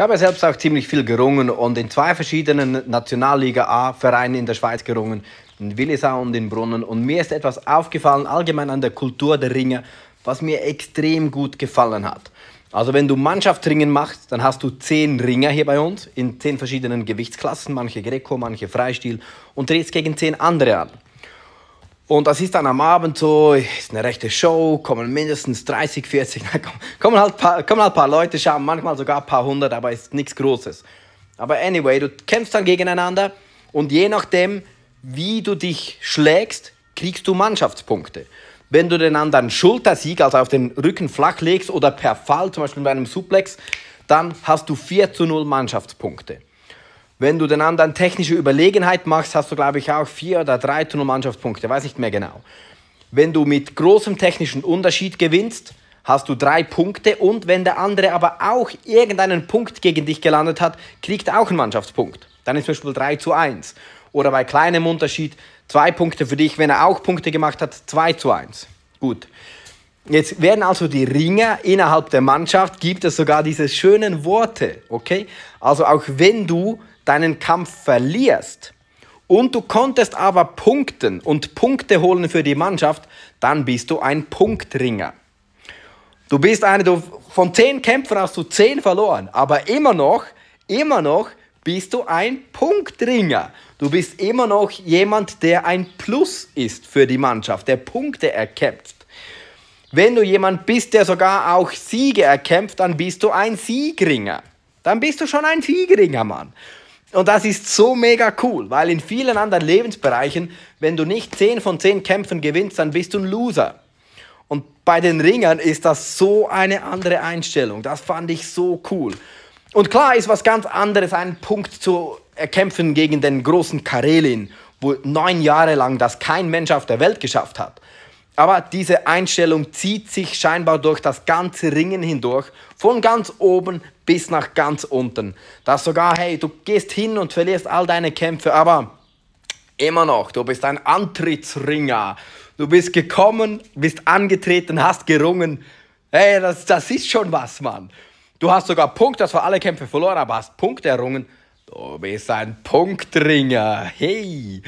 Ich habe selbst auch ziemlich viel gerungen und in zwei verschiedenen Nationalliga A-Vereinen in der Schweiz gerungen, in Willisau und in Brunnen. Und mir ist etwas aufgefallen, allgemein an der Kultur der Ringe, was mir extrem gut gefallen hat. Also wenn du Mannschaftsringen machst, dann hast du zehn Ringer hier bei uns in zehn verschiedenen Gewichtsklassen, manche Greco, manche Freistil und drehst gegen zehn andere an. Und das ist dann am Abend so, ist eine rechte Show, kommen mindestens 30, 40, na, kommen, halt paar, kommen halt ein paar Leute, schauen manchmal sogar ein paar hundert, aber ist nichts Großes. Aber anyway, du kämpfst dann gegeneinander und je nachdem, wie du dich schlägst, kriegst du Mannschaftspunkte. Wenn du den anderen Schultersieg, also auf den Rücken flach legst oder per Fall, zum Beispiel bei einem Suplex, dann hast du 4 zu 0 Mannschaftspunkte. Wenn du den anderen technische Überlegenheit machst, hast du, glaube ich, auch vier oder drei turnmannschafts weiß nicht mehr genau. Wenn du mit großem technischen Unterschied gewinnst, hast du drei Punkte und wenn der andere aber auch irgendeinen Punkt gegen dich gelandet hat, kriegt auch einen Mannschaftspunkt. Dann ist zum Beispiel 3 zu 1. Oder bei kleinem Unterschied zwei Punkte für dich, wenn er auch Punkte gemacht hat, 2 zu 1. Gut. Jetzt werden also die Ringer innerhalb der Mannschaft, gibt es sogar diese schönen Worte, okay? Also auch wenn du deinen Kampf verlierst und du konntest aber punkten und Punkte holen für die Mannschaft, dann bist du ein Punktringer. Du bist eine, du, von zehn Kämpfen hast du zehn verloren, aber immer noch, immer noch bist du ein Punktringer. Du bist immer noch jemand, der ein Plus ist für die Mannschaft, der Punkte erkämpft. Wenn du jemand bist, der sogar auch Siege erkämpft, dann bist du ein Siegringer. Dann bist du schon ein Siegringer, Mann. Und das ist so mega cool, weil in vielen anderen Lebensbereichen, wenn du nicht 10 von 10 Kämpfen gewinnst, dann bist du ein Loser. Und bei den Ringern ist das so eine andere Einstellung. Das fand ich so cool. Und klar ist was ganz anderes, einen Punkt zu erkämpfen gegen den großen Karelin, wo neun Jahre lang das kein Mensch auf der Welt geschafft hat. Aber diese Einstellung zieht sich scheinbar durch das ganze Ringen hindurch, von ganz oben bis nach ganz unten. Dass sogar, hey, du gehst hin und verlierst all deine Kämpfe, aber immer noch, du bist ein Antrittsringer. Du bist gekommen, bist angetreten, hast gerungen. Hey, das, das ist schon was, Mann. Du hast sogar Punkte, hast zwar alle Kämpfe verloren, aber hast Punkte errungen. Du bist ein Punktringer. Hey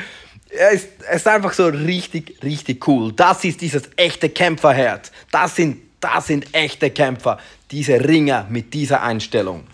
er ist, er ist einfach so richtig, richtig cool. Das ist dieses echte Kämpferherz. Das sind, das sind echte Kämpfer. Diese Ringer mit dieser Einstellung.